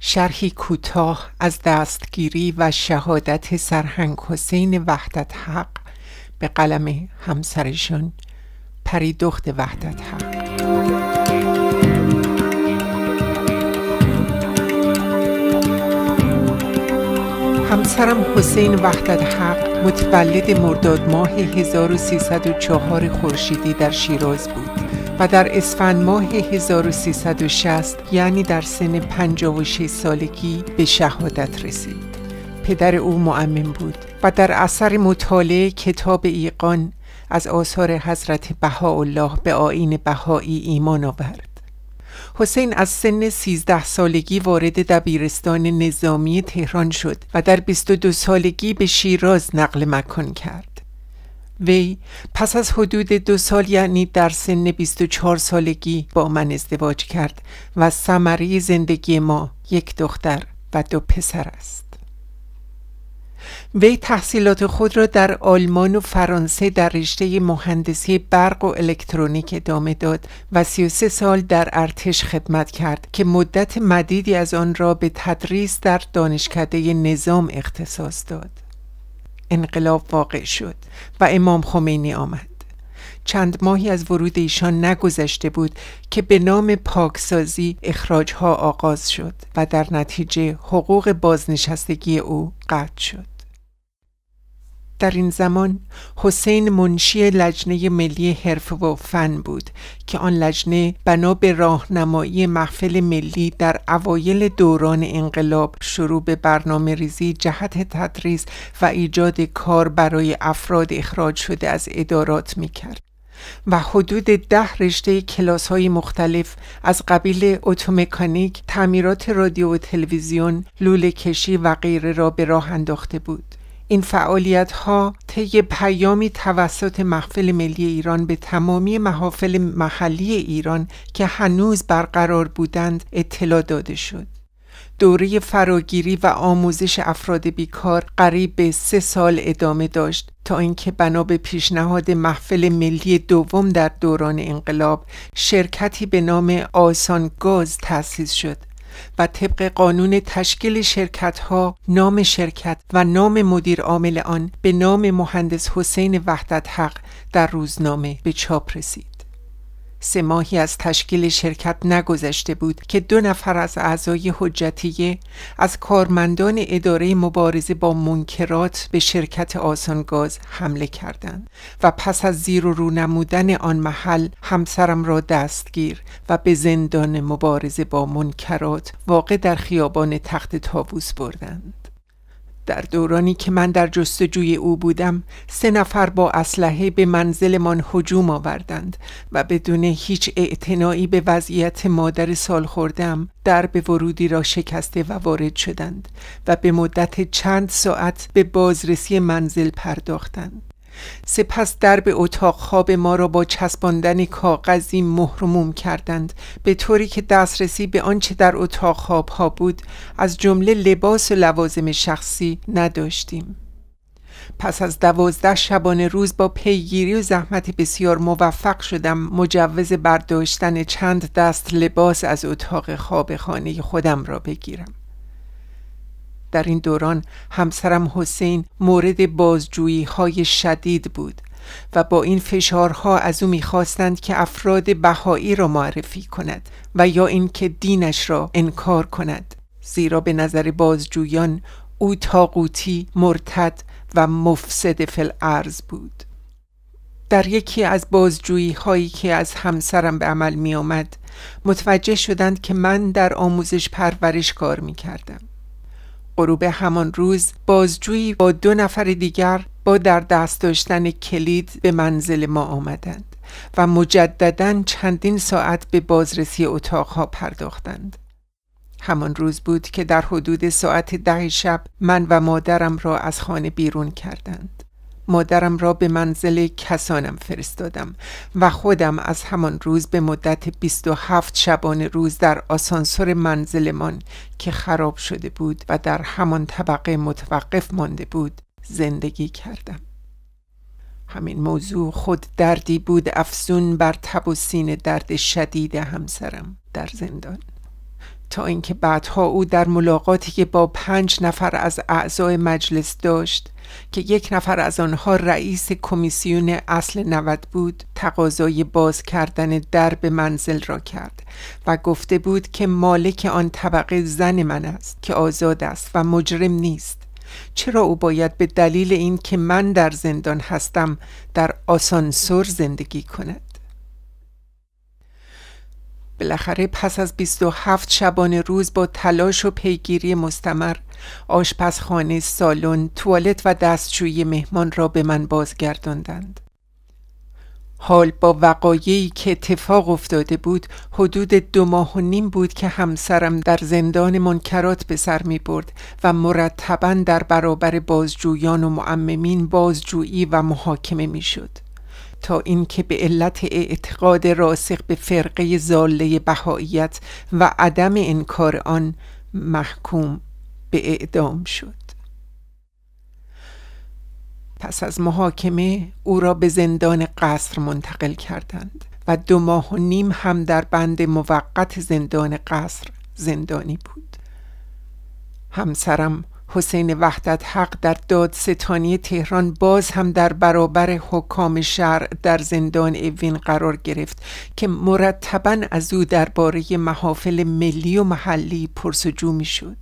شرحی کوتاه از دستگیری و شهادت سرهنگ حسین وحدت حق به قلم همسرشان پریدخت وحدت حق همسرم حسین وحدت حق متولد مرداد ماه 1304 خورشیدی در شیراز بود و در اسفند ماه 1360 یعنی در سن 56 سالگی به شهادت رسید. پدر او معمم بود و در اثر مطالعه کتاب ایقان از آثار حضرت بهاءالله به آین بهایی ایمان آورد. حسین از سن 13 سالگی وارد دبیرستان نظامی تهران شد و در 22 سالگی به شیراز نقل مکان کرد. وی پس از حدود دو سال یعنی در سن 24 سالگی با من ازدواج کرد و سمری زندگی ما یک دختر و دو پسر است وی تحصیلات خود را در آلمان و فرانسه در رشته مهندسی برق و الکترونیک ادامه داد و 33 سال در ارتش خدمت کرد که مدت مدیدی از آن را به تدریس در دانشکده نظام اختصاص داد انقلاب واقع شد و امام خمینی آمد چند ماهی از ورود ایشان نگذشته بود که به نام پاکسازی اخراجها آغاز شد و در نتیجه حقوق بازنشستگی او قطع شد در این زمان حسین منشی لجنه ملی حرفه و فن بود که آن لجنه بنا به راهنمایی محفل ملی در اوایل دوران انقلاب شروع به برنامه ریزی جهت تدریس و ایجاد کار برای افراد اخراج شده از ادارات می کرد. و حدود ده رشته کلاس های مختلف از قبیل اتومکانیک، تعمیرات رادیو و تلویزیون، لوله کشی و غیره را به راه انداخته بود. این فعالیت ها طی پیامی توسط محفل ملی ایران به تمامی محافل محلی ایران که هنوز برقرار بودند اطلاع داده شد. دوره فراگیری و آموزش افراد بیکار قریب به سه سال ادامه داشت تا اینکه بنا به پیشنهاد محفل ملی دوم در دوران انقلاب شرکتی به نام آسانگاز تأسیس شد و طبق قانون تشکیل شرکت ها نام شرکت و نام مدیر عامل آن به نام مهندس حسین وحدت حق در روزنامه به چاپ رسید. سه ماهی از تشکیل شرکت نگذشته بود که دو نفر از اعضای حجتیه از کارمندان اداره مبارزه با منکرات به شرکت آسانگاز حمله کردند و پس از زیر و رو نمودن آن محل همسرم را دستگیر و به زندان مبارزه با منکرات واقع در خیابان تخت تابوس بردند. در دورانی که من در جستجوی او بودم سه نفر با اسلحه به منزلمان هجوم آوردند و بدون هیچ اعتنایی به وضعیت مادر سال خوردم در به ورودی را شکسته و وارد شدند و به مدت چند ساعت به بازرسی منزل پرداختند سپس درب اتاق خواب ما را با چسباندن کاغذی مهرموم کردند به طوری که دسترسی به آنچه در اتاق خواب ها بود از جمله لباس و لوازم شخصی نداشتیم پس از دوازده شبانه روز با پیگیری و زحمت بسیار موفق شدم مجوز برداشتن چند دست لباس از اتاق خواب خانه خودم را بگیرم در این دوران همسرم حسین مورد بازجویی های شدید بود و با این فشارها از او میخواستند که افراد بهایی را معرفی کند و یا اینکه دینش را انکار کند زیرا به نظر بازجویان او تاقوتی مرتد و مفسد فلعرز بود در یکی از بازجویی هایی که از همسرم به عمل می آمد متوجه شدند که من در آموزش پرورش کار می کردم غروب همان روز بازجویی با دو نفر دیگر با در دست داشتن کلید به منزل ما آمدند و مجددا چندین ساعت به بازرسی اتاقها پرداختند. همان روز بود که در حدود ساعت ده شب من و مادرم را از خانه بیرون کردند. مادرم را به منزل کسانم فرستادم و خودم از همان روز به مدت 27 شبانه روز در آسانسور منزلمان که خراب شده بود و در همان طبقه متوقف مانده بود زندگی کردم همین موضوع خود دردی بود افزون بر تب و سینه درد شدید همسرم در زندان تا اینکه بعدها او در ملاقاتی که با پنج نفر از اعضای مجلس داشت که یک نفر از آنها رئیس کمیسیون اصل نود بود تقاضای باز کردن در به منزل را کرد و گفته بود که مالک آن طبقه زن من است که آزاد است و مجرم نیست چرا او باید به دلیل این که من در زندان هستم در آسانسور زندگی کند بالاخره پس از 27 شبانه روز با تلاش و پیگیری مستمر آشپزخانه، سالن، توالت و دستشویی مهمان را به من بازگرداندند. حال با وقایعی که اتفاق افتاده بود حدود دو ماه و نیم بود که همسرم در زندان منکرات به سر می برد و مرتبا در برابر بازجویان و معممین بازجویی و محاکمه می شد. تا اینکه به علت اعتقاد راسخ به فرقه زاله بهاییت و عدم انکار آن محکوم به اعدام شد پس از محاکمه او را به زندان قصر منتقل کردند و دو ماه و نیم هم در بند موقت زندان قصر زندانی بود همسرم حسین وحدت حق در دادستانی تهران باز هم در برابر حکام شهر در زندان اوین قرار گرفت که مرتبا از او درباره محافل ملی و محلی پرسجو میشد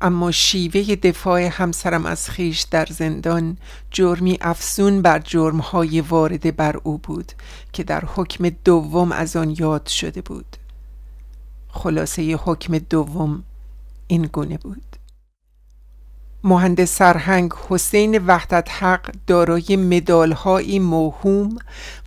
اما شیوه دفاع همسرم از خیش در زندان جرمی افزون بر جرمهای وارده بر او بود که در حکم دوم از آن یاد شده بود خلاصه حکم دوم این گونه بود مهندس سرهنگ حسین وحدت حق دارای مدالهایی موهوم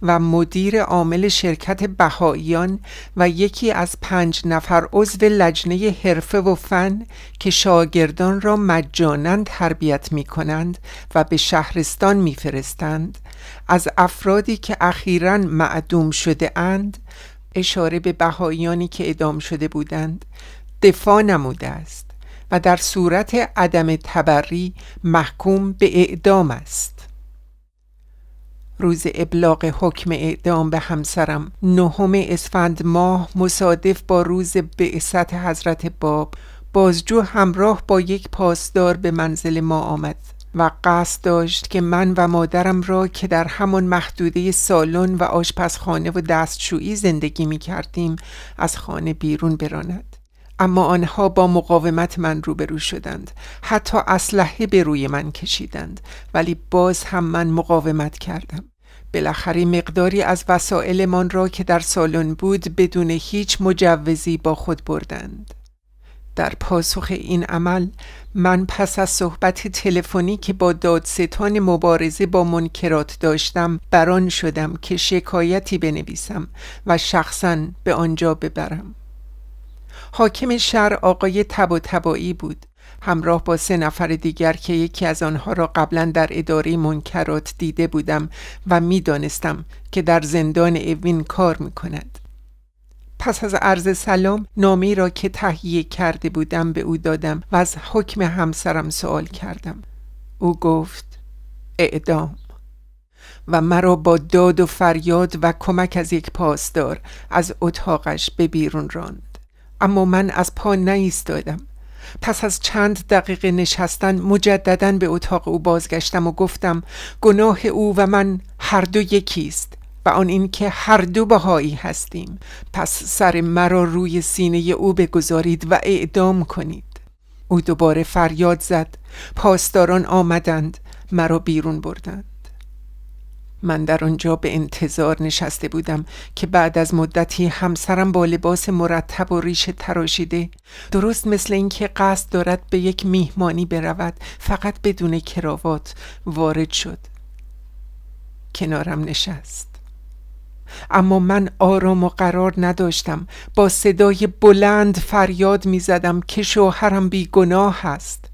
و مدیر عامل شرکت بهاییان و یکی از پنج نفر عضو لجنه حرفه و فن که شاگردان را مجانا تربیت می کنند و به شهرستان میفرستند از افرادی که اخیرا معدوم شده اند اشاره به بهاییانی که ادام شده بودند دفاع نموده است و در صورت عدم تبری محکوم به اعدام است روز ابلاغ حکم اعدام به همسرم نهم اسفند ماه مصادف با روز بعثت حضرت باب بازجو همراه با یک پاسدار به منزل ما آمد و قصد داشت که من و مادرم را که در همان محدوده سالن و آشپزخانه و دستشویی زندگی می کردیم از خانه بیرون براند اما آنها با مقاومت من روبرو شدند حتی اسلحه به روی من کشیدند ولی باز هم من مقاومت کردم بالاخره مقداری از وسایلمان را که در سالن بود بدون هیچ مجوزی با خود بردند در پاسخ این عمل من پس از صحبت تلفنی که با دادستان مبارزه با منکرات داشتم بران شدم که شکایتی بنویسم و شخصا به آنجا ببرم حاکم شهر آقای تب طب بود همراه با سه نفر دیگر که یکی از آنها را قبلا در اداره منکرات دیده بودم و میدانستم که در زندان اوین کار می کند. پس از عرض سلام نامی را که تهیه کرده بودم به او دادم و از حکم همسرم سوال کردم او گفت اعدام و مرا با داد و فریاد و کمک از یک پاسدار از اتاقش به بیرون راند اما من از پا نایستادم پس از چند دقیقه نشستن مجددا به اتاق او بازگشتم و گفتم گناه او و من هر دو یکیست و آن اینکه هر دو بهایی هستیم پس سر مرا روی سینه او بگذارید و اعدام کنید او دوباره فریاد زد پاسداران آمدند مرا بیرون بردند من در آنجا به انتظار نشسته بودم که بعد از مدتی همسرم با لباس مرتب و ریش تراشیده درست مثل اینکه قصد دارد به یک میهمانی برود فقط بدون کراوات وارد شد کنارم نشست اما من آرام و قرار نداشتم با صدای بلند فریاد می زدم که شوهرم بیگناه است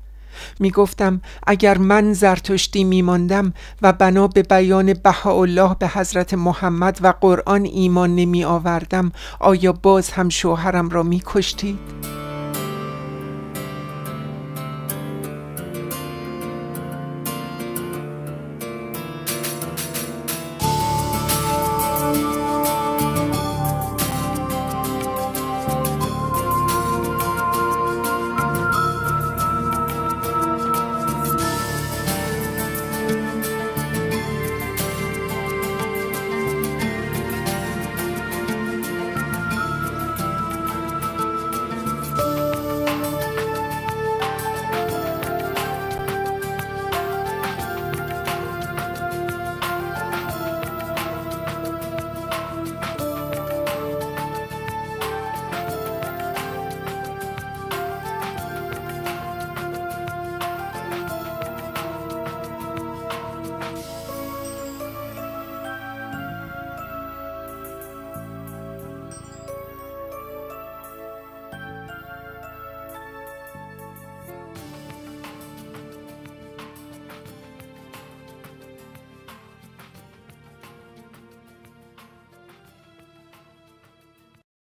می گفتم اگر من زرتشتی می ماندم و بنا به بیان بهاءالله به حضرت محمد و قرآن ایمان نمی آوردم آیا باز هم شوهرم را می کشتید؟